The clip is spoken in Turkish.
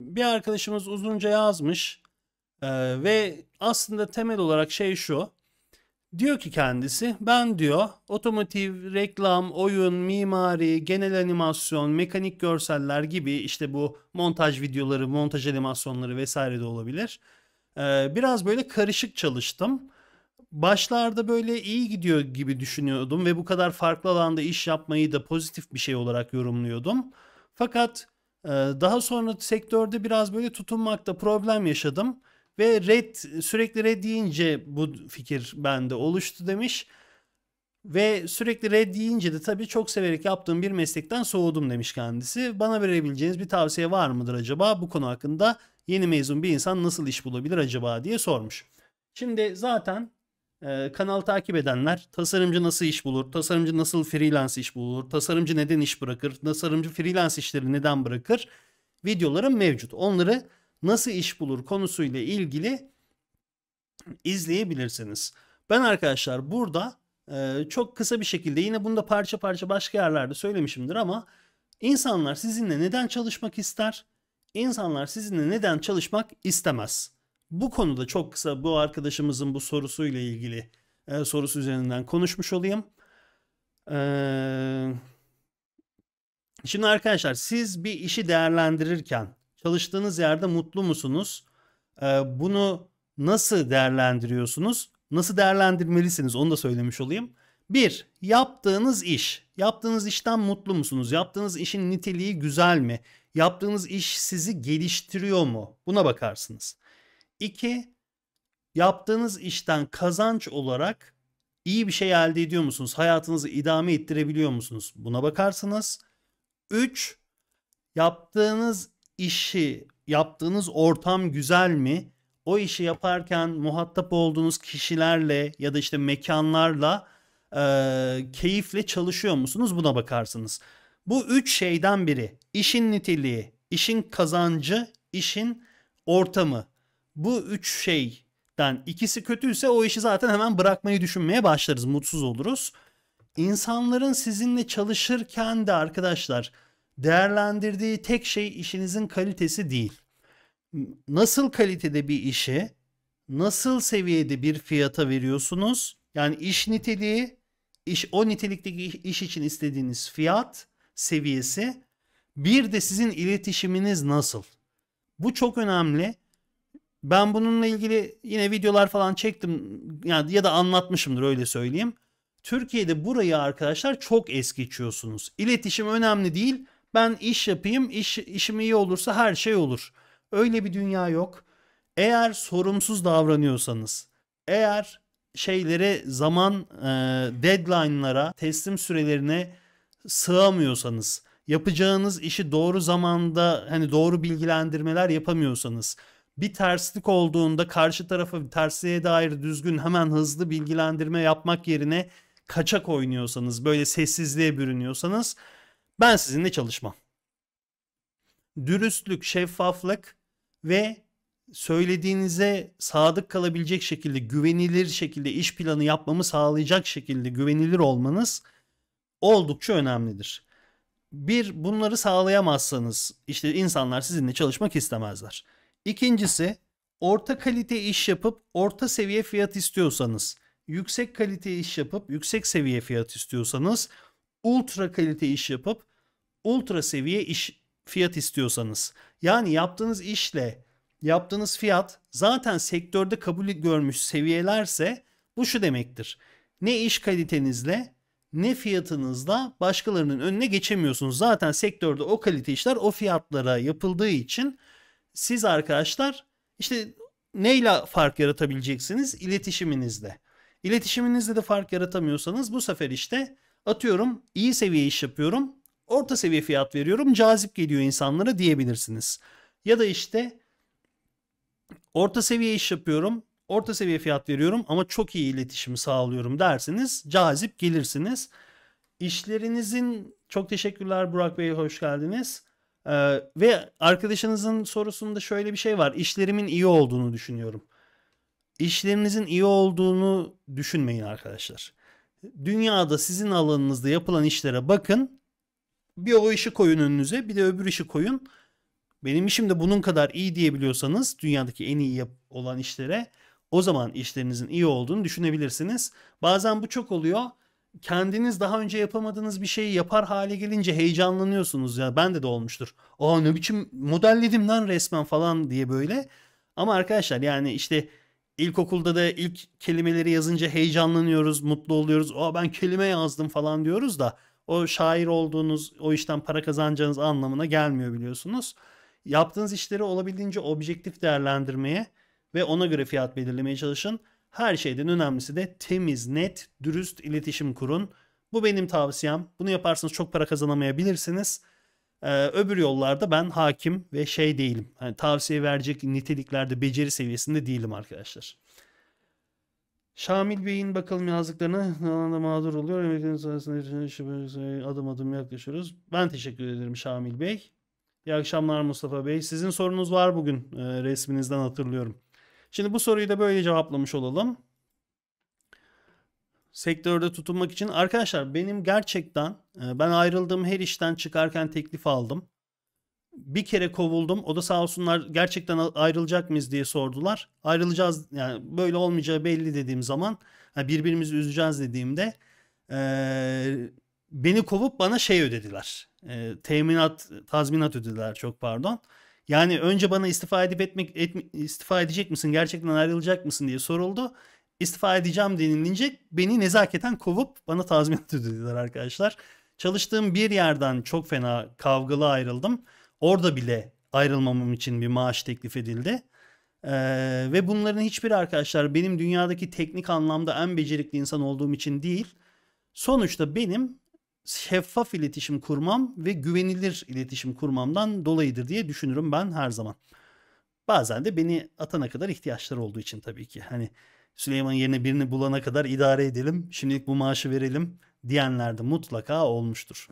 Bir arkadaşımız uzunca yazmış ee, ve aslında temel olarak şey şu. Diyor ki kendisi ben diyor otomotiv, reklam, oyun, mimari, genel animasyon, mekanik görseller gibi işte bu montaj videoları, montaj animasyonları vesaire de olabilir. Ee, biraz böyle karışık çalıştım. Başlarda böyle iyi gidiyor gibi düşünüyordum ve bu kadar farklı alanda iş yapmayı da pozitif bir şey olarak yorumluyordum. Fakat e, daha sonra sektörde biraz böyle tutunmakta problem yaşadım ve red sürekli red deyince bu fikir bende oluştu demiş. Ve sürekli red deyince de tabii çok severek yaptığım bir meslekten soğudum demiş kendisi. Bana verebileceğiniz bir tavsiye var mıdır acaba? Bu konu hakkında yeni mezun bir insan nasıl iş bulabilir acaba diye sormuş. Şimdi zaten e, ee, kanalı takip edenler tasarımcı nasıl iş bulur, tasarımcı nasıl freelance iş bulur, tasarımcı neden iş bırakır, tasarımcı freelance işleri neden bırakır videolarım mevcut. Onları nasıl iş bulur konusuyla ilgili izleyebilirsiniz. Ben arkadaşlar burada e, çok kısa bir şekilde yine bunu da parça parça başka yerlerde söylemişimdir ama insanlar sizinle neden çalışmak ister? İnsanlar sizinle neden çalışmak istemez? bu konuda çok kısa bu arkadaşımızın bu sorusuyla ilgili e, sorusu üzerinden konuşmuş olayım. Ee, şimdi arkadaşlar siz bir işi değerlendirirken çalıştığınız yerde mutlu musunuz? Ee, bunu nasıl değerlendiriyorsunuz? Nasıl değerlendirmelisiniz onu da söylemiş olayım. Bir, yaptığınız iş. Yaptığınız işten mutlu musunuz? Yaptığınız işin niteliği güzel mi? Yaptığınız iş sizi geliştiriyor mu? Buna bakarsınız. İki, yaptığınız işten kazanç olarak iyi bir şey elde ediyor musunuz? Hayatınızı idame ettirebiliyor musunuz? Buna bakarsınız. Üç, yaptığınız işi, yaptığınız ortam güzel mi? O işi yaparken muhatap olduğunuz kişilerle ya da işte mekanlarla e, keyifle çalışıyor musunuz? Buna bakarsınız. Bu üç şeyden biri. İşin niteliği, işin kazancı, işin ortamı bu üç şeyden ikisi kötüyse o işi zaten hemen bırakmayı düşünmeye başlarız. Mutsuz oluruz. İnsanların sizinle çalışırken de arkadaşlar değerlendirdiği tek şey işinizin kalitesi değil. Nasıl kalitede bir işi, nasıl seviyede bir fiyata veriyorsunuz? Yani iş niteliği, iş o nitelikteki iş için istediğiniz fiyat seviyesi, bir de sizin iletişiminiz nasıl? Bu çok önemli. Ben bununla ilgili yine videolar falan çektim yani ya da anlatmışımdır öyle söyleyeyim. Türkiye'de burayı arkadaşlar çok es geçiyorsunuz. İletişim önemli değil. Ben iş yapayım, iş, işim iyi olursa her şey olur. Öyle bir dünya yok. Eğer sorumsuz davranıyorsanız, eğer şeylere zaman e, deadline'lara, teslim sürelerine sığamıyorsanız, yapacağınız işi doğru zamanda hani doğru bilgilendirmeler yapamıyorsanız, bir terslik olduğunda karşı tarafı tersliğe dair düzgün hemen hızlı bilgilendirme yapmak yerine kaçak oynuyorsanız, böyle sessizliğe bürünüyorsanız ben sizinle çalışmam. Dürüstlük, şeffaflık ve söylediğinize sadık kalabilecek şekilde, güvenilir şekilde iş planı yapmamı sağlayacak şekilde güvenilir olmanız oldukça önemlidir. Bir bunları sağlayamazsanız işte insanlar sizinle çalışmak istemezler. İkincisi orta kalite iş yapıp orta seviye fiyat istiyorsanız, yüksek kalite iş yapıp yüksek seviye fiyat istiyorsanız, ultra kalite iş yapıp ultra seviye iş fiyat istiyorsanız. Yani yaptığınız işle yaptığınız fiyat zaten sektörde kabul görmüş seviyelerse bu şu demektir. Ne iş kalitenizle ne fiyatınızla başkalarının önüne geçemiyorsunuz. Zaten sektörde o kalite işler o fiyatlara yapıldığı için siz arkadaşlar işte neyle fark yaratabileceksiniz? İletişiminizde. İletişiminizle de fark yaratamıyorsanız bu sefer işte atıyorum iyi seviye iş yapıyorum, orta seviye fiyat veriyorum, cazip geliyor insanlara diyebilirsiniz. Ya da işte orta seviye iş yapıyorum, orta seviye fiyat veriyorum ama çok iyi iletişimi sağlıyorum dersiniz, cazip gelirsiniz. İşlerinizin çok teşekkürler Burak Bey hoş geldiniz. Ee, ve arkadaşınızın sorusunda şöyle bir şey var. İşlerimin iyi olduğunu düşünüyorum. İşlerinizin iyi olduğunu düşünmeyin arkadaşlar. Dünyada sizin alanınızda yapılan işlere bakın. Bir o işi koyun önünüze bir de öbür işi koyun. Benim işim de bunun kadar iyi diyebiliyorsanız dünyadaki en iyi olan işlere o zaman işlerinizin iyi olduğunu düşünebilirsiniz. Bazen bu çok oluyor kendiniz daha önce yapamadığınız bir şeyi yapar hale gelince heyecanlanıyorsunuz ya. Ben de de olmuştur. Aa ne biçim modelledim lan resmen falan diye böyle. Ama arkadaşlar yani işte ilkokulda da ilk kelimeleri yazınca heyecanlanıyoruz, mutlu oluyoruz. Aa ben kelime yazdım falan diyoruz da o şair olduğunuz, o işten para kazanacağınız anlamına gelmiyor biliyorsunuz. Yaptığınız işleri olabildiğince objektif değerlendirmeye ve ona göre fiyat belirlemeye çalışın. Her şeyden önemlisi de temiz, net, dürüst iletişim kurun. Bu benim tavsiyem. Bunu yaparsanız çok para kazanamayabilirsiniz. Ee, öbür yollarda ben hakim ve şey değilim. Yani tavsiye verecek niteliklerde beceri seviyesinde değilim arkadaşlar. Şamil Bey'in bakalım yazdıklarına alanda mağdur oluyor. Emeklerin sayesinde adım adım yaklaşıyoruz. Ben teşekkür ederim Şamil Bey. İyi akşamlar Mustafa Bey. Sizin sorunuz var bugün e, resminizden hatırlıyorum. Şimdi bu soruyu da böyle cevaplamış olalım. Sektörde tutunmak için arkadaşlar benim gerçekten e, ben ayrıldığım her işten çıkarken teklif aldım. Bir kere kovuldum. O da sağ olsunlar gerçekten ayrılacak mıyız diye sordular. Ayrılacağız yani böyle olmayacağı belli dediğim zaman birbirimizi üzeceğiz dediğimde e, beni kovup bana şey ödediler. E, teminat, tazminat ödediler çok pardon. Yani önce bana istifa edip etmek et, istifa edecek misin? Gerçekten ayrılacak mısın diye soruldu. İstifa edeceğim denilince beni nezaketen kovup bana tazminat ödediler arkadaşlar. Çalıştığım bir yerden çok fena kavgalı ayrıldım. Orada bile ayrılmamam için bir maaş teklif edildi. Ee, ve bunların hiçbiri arkadaşlar benim dünyadaki teknik anlamda en becerikli insan olduğum için değil. Sonuçta benim şeffaf iletişim kurmam ve güvenilir iletişim kurmamdan dolayıdır diye düşünürüm ben her zaman. Bazen de beni atana kadar ihtiyaçları olduğu için tabii ki. Hani Süleyman yerine birini bulana kadar idare edelim, şimdilik bu maaşı verelim diyenler de mutlaka olmuştur.